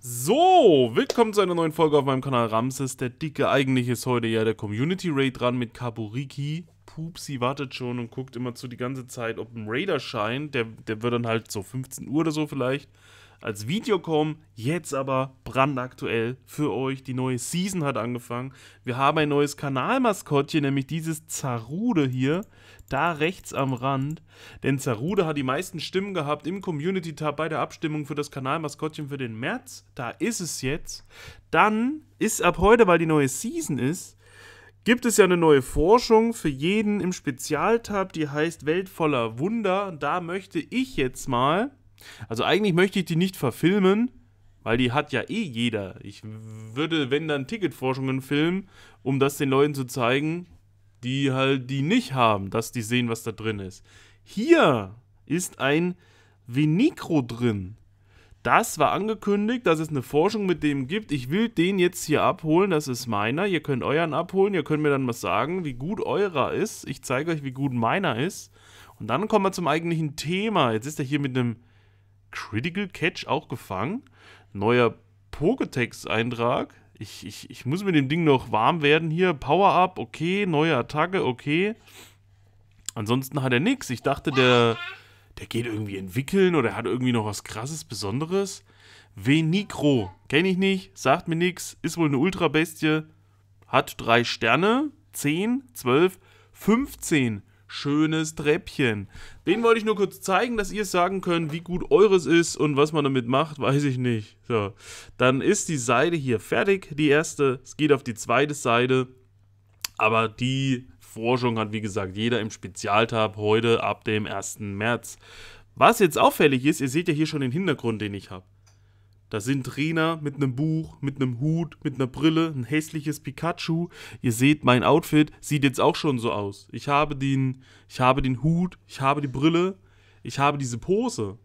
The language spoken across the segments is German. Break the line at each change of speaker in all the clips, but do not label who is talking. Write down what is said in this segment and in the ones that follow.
So, willkommen zu einer neuen Folge auf meinem Kanal Ramses, der Dicke. Eigentlich ist heute ja der Community Raid dran mit Kaburiki. Pupsi wartet schon und guckt immer zu die ganze Zeit, ob ein Raider scheint. Der, der wird dann halt so 15 Uhr oder so vielleicht als Video kommen. Jetzt aber brandaktuell für euch. Die neue Season hat angefangen. Wir haben ein neues Kanalmaskottchen, nämlich dieses Zarude hier. Da rechts am Rand. Denn Zarude hat die meisten Stimmen gehabt im Community-Tab bei der Abstimmung für das Kanalmaskottchen für den März. Da ist es jetzt. Dann ist ab heute, weil die neue Season ist, gibt es ja eine neue Forschung für jeden im Spezialtab, die heißt Welt voller Wunder. Da möchte ich jetzt mal also eigentlich möchte ich die nicht verfilmen, weil die hat ja eh jeder. Ich würde, wenn dann Ticketforschungen filmen, um das den Leuten zu zeigen, die halt die nicht haben, dass die sehen, was da drin ist. Hier ist ein Venicro drin. Das war angekündigt, dass es eine Forschung mit dem gibt. Ich will den jetzt hier abholen, das ist meiner. Ihr könnt euren abholen, ihr könnt mir dann was sagen, wie gut eurer ist. Ich zeige euch, wie gut meiner ist. Und dann kommen wir zum eigentlichen Thema. Jetzt ist er hier mit einem Critical Catch auch gefangen. Neuer Poketex-Eintrag. Ich, ich, ich muss mit dem Ding noch warm werden hier. Power-Up, okay. Neue Attacke, okay. Ansonsten hat er nichts. Ich dachte, der, der geht irgendwie entwickeln oder hat irgendwie noch was krasses, Besonderes. Venikro, kenne ich nicht, sagt mir nichts, ist wohl eine Ultra-Bestie. Hat drei Sterne, 10, 12, 15 schönes Treppchen. Den wollte ich nur kurz zeigen, dass ihr sagen könnt, wie gut eures ist und was man damit macht, weiß ich nicht. So, dann ist die Seite hier fertig, die erste. Es geht auf die zweite Seite, aber die Forschung hat wie gesagt jeder im Spezialtab heute ab dem 1. März. Was jetzt auffällig ist, ihr seht ja hier schon den Hintergrund, den ich habe. Da sind Rena mit einem Buch, mit einem Hut, mit einer Brille, ein hässliches Pikachu. Ihr seht, mein Outfit sieht jetzt auch schon so aus. Ich habe den, ich habe den Hut, ich habe die Brille, ich habe diese Pose.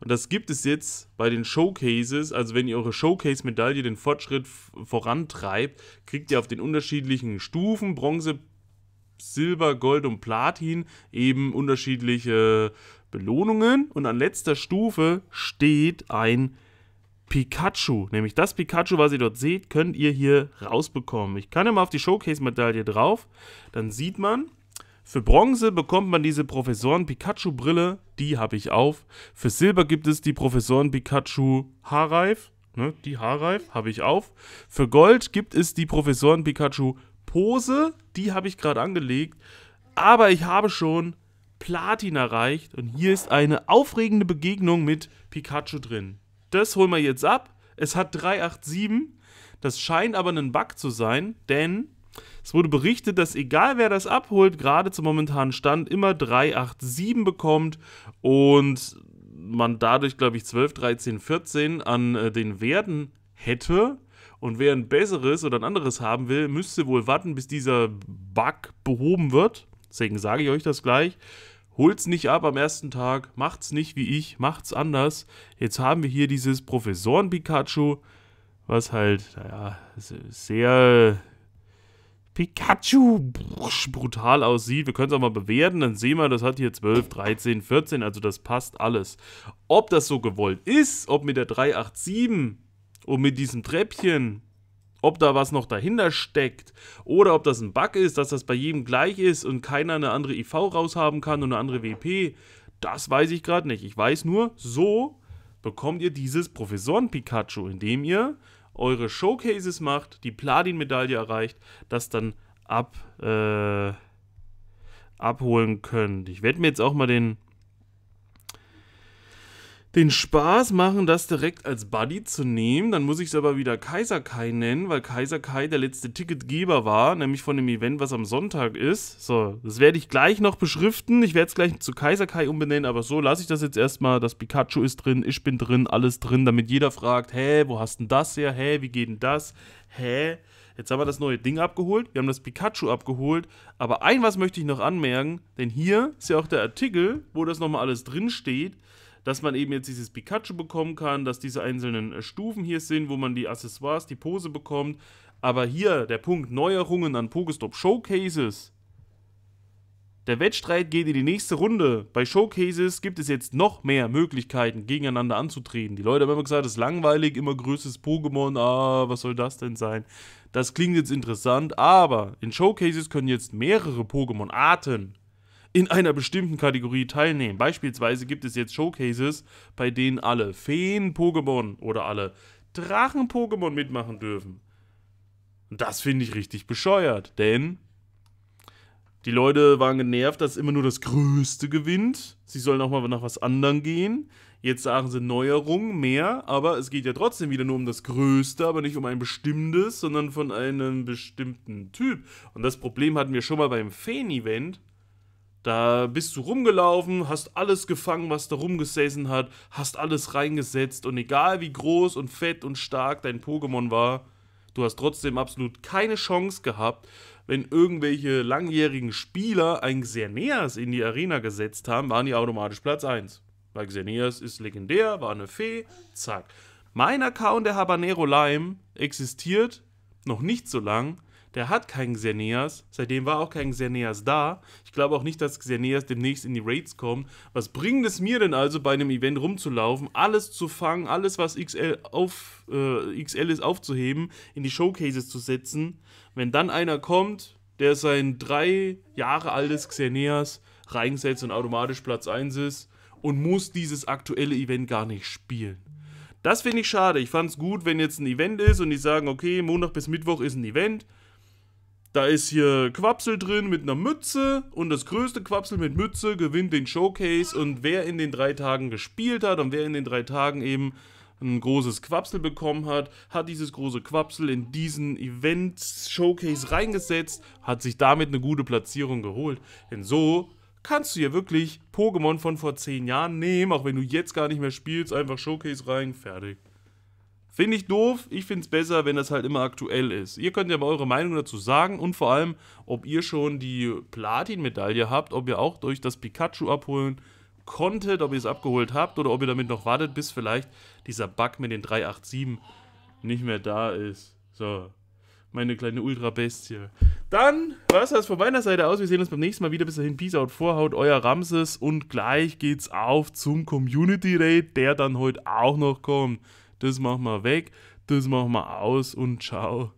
Und das gibt es jetzt bei den Showcases. Also wenn ihr eure Showcase-Medaille den Fortschritt vorantreibt, kriegt ihr auf den unterschiedlichen Stufen Bronze, Silber, Gold und Platin eben unterschiedliche Belohnungen. Und an letzter Stufe steht ein Pikachu. Nämlich das Pikachu, was ihr dort seht, könnt ihr hier rausbekommen. Ich kann ja mal auf die Showcase-Medaille drauf. Dann sieht man, für Bronze bekommt man diese Professoren Pikachu-Brille. Die habe ich auf. Für Silber gibt es die Professoren Pikachu Haarreif. Ne, die Haarreif habe ich auf. Für Gold gibt es die Professoren Pikachu haarreif Pose, die habe ich gerade angelegt, aber ich habe schon Platin erreicht und hier ist eine aufregende Begegnung mit Pikachu drin. Das holen wir jetzt ab. Es hat 387. Das scheint aber ein Bug zu sein, denn es wurde berichtet, dass egal wer das abholt, gerade zum momentanen Stand immer 387 bekommt und man dadurch, glaube ich, 12, 13, 14 an äh, den Werten hätte. Und wer ein besseres oder ein anderes haben will, müsste wohl warten, bis dieser Bug behoben wird. Deswegen sage ich euch das gleich. Holt's nicht ab am ersten Tag, macht's nicht wie ich, macht's anders. Jetzt haben wir hier dieses Professoren-Pikachu, was halt, naja, sehr Pikachu brutal aussieht. Wir können es auch mal bewerten, dann sehen wir, das hat hier 12, 13, 14, also das passt alles. Ob das so gewollt ist, ob mit der 387 und mit diesem Treppchen, ob da was noch dahinter steckt oder ob das ein Bug ist, dass das bei jedem gleich ist und keiner eine andere IV raushaben kann und eine andere WP, das weiß ich gerade nicht. Ich weiß nur, so bekommt ihr dieses Professoren-Pikachu, indem ihr eure Showcases macht, die Platin-Medaille erreicht, das dann ab, äh, abholen könnt. Ich werde mir jetzt auch mal den den Spaß machen, das direkt als Buddy zu nehmen. Dann muss ich es aber wieder Kaiser Kai nennen, weil Kaiser Kai der letzte Ticketgeber war, nämlich von dem Event, was am Sonntag ist. So, das werde ich gleich noch beschriften. Ich werde es gleich zu Kaiser Kai umbenennen, aber so lasse ich das jetzt erstmal. Das Pikachu ist drin, ich bin drin, alles drin, damit jeder fragt, hä, wo hast denn das her? Hä, wie geht denn das? Hä? Jetzt haben wir das neue Ding abgeholt, wir haben das Pikachu abgeholt, aber ein was möchte ich noch anmerken, denn hier ist ja auch der Artikel, wo das nochmal alles drin steht dass man eben jetzt dieses Pikachu bekommen kann, dass diese einzelnen äh, Stufen hier sind, wo man die Accessoires, die Pose bekommt. Aber hier der Punkt Neuerungen an Pokestop Showcases. Der Wettstreit geht in die nächste Runde. Bei Showcases gibt es jetzt noch mehr Möglichkeiten, gegeneinander anzutreten. Die Leute haben immer gesagt, es ist langweilig, immer größtes Pokémon, ah, was soll das denn sein? Das klingt jetzt interessant, aber in Showcases können jetzt mehrere Pokémon-Arten in einer bestimmten Kategorie teilnehmen. Beispielsweise gibt es jetzt Showcases, bei denen alle Feen-Pokémon oder alle Drachen-Pokémon mitmachen dürfen. Und das finde ich richtig bescheuert, denn die Leute waren genervt, dass immer nur das Größte gewinnt. Sie sollen auch mal nach was anderem gehen. Jetzt sagen sie Neuerung, mehr, aber es geht ja trotzdem wieder nur um das Größte, aber nicht um ein bestimmtes, sondern von einem bestimmten Typ. Und das Problem hatten wir schon mal beim Fan-Event. Da bist du rumgelaufen, hast alles gefangen, was da rumgesessen hat, hast alles reingesetzt und egal wie groß und fett und stark dein Pokémon war, du hast trotzdem absolut keine Chance gehabt, wenn irgendwelche langjährigen Spieler ein Xerneas in die Arena gesetzt haben, waren die automatisch Platz 1. Weil Xerneas ist legendär, war eine Fee, zack. Mein Account, der Habanero Lime, existiert noch nicht so lang der hat keinen Xerneas. Seitdem war auch kein Xerneas da. Ich glaube auch nicht, dass Xerneas demnächst in die Raids kommen. Was bringt es mir denn also, bei einem Event rumzulaufen, alles zu fangen, alles, was XL, auf, äh, XL ist, aufzuheben, in die Showcases zu setzen? Wenn dann einer kommt, der sein drei Jahre altes Xerneas reinsetzt und automatisch Platz 1 ist und muss dieses aktuelle Event gar nicht spielen. Das finde ich schade. Ich fand es gut, wenn jetzt ein Event ist und die sagen, okay, Montag bis Mittwoch ist ein Event da ist hier Quapsel drin mit einer Mütze und das größte Quapsel mit Mütze gewinnt den Showcase und wer in den drei Tagen gespielt hat und wer in den drei Tagen eben ein großes Quapsel bekommen hat, hat dieses große Quapsel in diesen Event-Showcase reingesetzt, hat sich damit eine gute Platzierung geholt. Denn so kannst du ja wirklich Pokémon von vor zehn Jahren nehmen, auch wenn du jetzt gar nicht mehr spielst, einfach Showcase rein, fertig. Finde ich doof. Ich finde es besser, wenn das halt immer aktuell ist. Ihr könnt ja mal eure Meinung dazu sagen und vor allem, ob ihr schon die Platin-Medaille habt, ob ihr auch durch das Pikachu abholen konntet, ob ihr es abgeholt habt oder ob ihr damit noch wartet, bis vielleicht dieser Bug mit den 387 nicht mehr da ist. So, meine kleine Ultra-Bestie. Dann war es das von meiner Seite aus. Wir sehen uns beim nächsten Mal wieder. Bis dahin, Peace out, Vorhaut, euer Ramses. Und gleich geht's auf zum Community Raid, der dann heute auch noch kommt das machen wir weg, das machen wir aus und ciao.